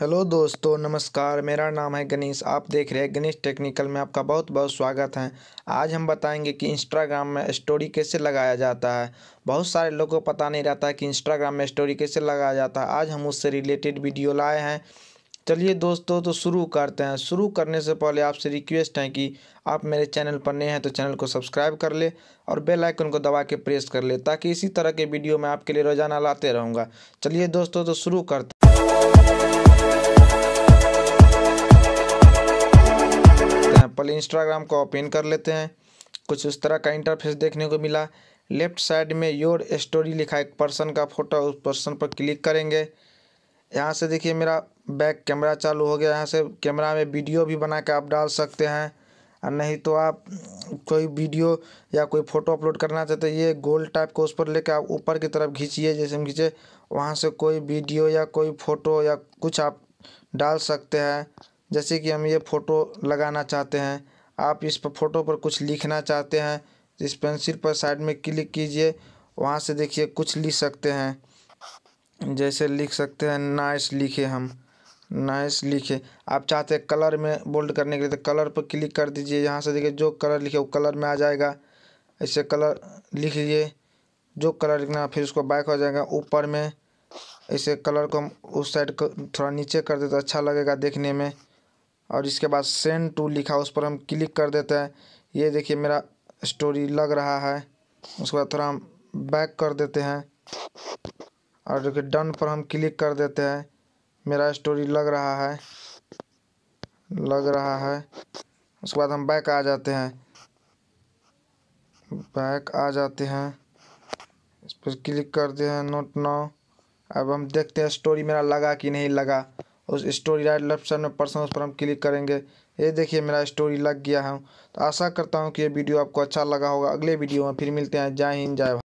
hello दोस्तों नमस्कार मेरा नाम है गणेश आप देख रहे हैं गणेश टेक्निकल में आपका बहुत बहुत स्वागत है आज हम बताएंगे कि इंस्टाग्राम में स्टोरी कैसे लगाया जाता है बहुत सारे लोगों को पता नहीं रहता है कि इंस्टाग्राम में स्टोरी कैसे लगाया जाता है आज हम उससे रिलेटेड वीडियो लाए हैं चलिए दोस्तों तो शुरू करते हैं शुरू करने से पहले आपसे रिक्वेस्ट है कि आप मेरे चैनल पर नए हैं तो चैनल को सब्सक्राइब कर ले और बेल आइकन को दबा के प्रेस कर ले ताकि इसी तरह के वीडियो मैं आपके लिए रोज़ाना लाते रहूँगा चलिए दोस्तों तो शुरू करते एग्जाम्पल इंस्टाग्राम को ओपन कर लेते हैं कुछ उस तरह का इंटरफेस देखने को मिला लेफ्ट साइड में योर स्टोरी लिखा एक पर्सन का फोटो उस पर्सन पर क्लिक करेंगे यहाँ से देखिए मेरा बैक कैमरा चालू हो गया यहाँ से कैमरा में वीडियो भी बना के आप डाल सकते हैं और नहीं तो आप कोई वीडियो या कोई फ़ोटो अपलोड करना चाहते ये गोल टाइप को उस पर लेकर आप ऊपर की तरफ खींचिए जैसे हम खींचे वहाँ से कोई वीडियो या कोई फ़ोटो या कुछ आप डाल सकते हैं जैसे कि हम ये फ़ोटो लगाना चाहते हैं आप इस पर फ़ोटो पर कुछ लिखना चाहते हैं इस पेंसिल पर साइड में क्लिक कीजिए वहाँ से देखिए कुछ लिख सकते हैं जैसे लिख सकते हैं नाइस लिखे हम नाइस लिखे आप चाहते हैं कलर में बोल्ड करने के लिए तो कलर पर क्लिक कर दीजिए यहाँ से देखिए जो कलर लिखे वो कलर में आ जाएगा ऐसे कलर लिख लिए जो कलर लिखना फिर उसको बैक हो जाएगा ऊपर में ऐसे कलर को हम उस साइड को थोड़ा नीचे कर दे तो अच्छा लगेगा देखने में और इसके बाद सेंड टू लिखा उस पर हम क्लिक कर देते हैं ये देखिए मेरा स्टोरी लग रहा है उसके बाद थोड़ा हम बैक कर देते हैं और देखिए डन पर हम क्लिक कर देते हैं मेरा स्टोरी लग रहा है लग रहा है उसके बाद हम बैक आ जाते हैं बैक आ जाते हैं इस पर क्लिक करते हैं नोट नाउ अब हम देखते हैं स्टोरी मेरा लगा कि नहीं लगा उस स्टोरी राइट लेफ्ट साइड में पर्सन उस पर हम क्लिक करेंगे ये देखिए मेरा स्टोरी लग गया है तो आशा करता हूँ कि ये वीडियो आपको अच्छा लगा होगा अगले वीडियो में फिर मिलते हैं जय हिंद जय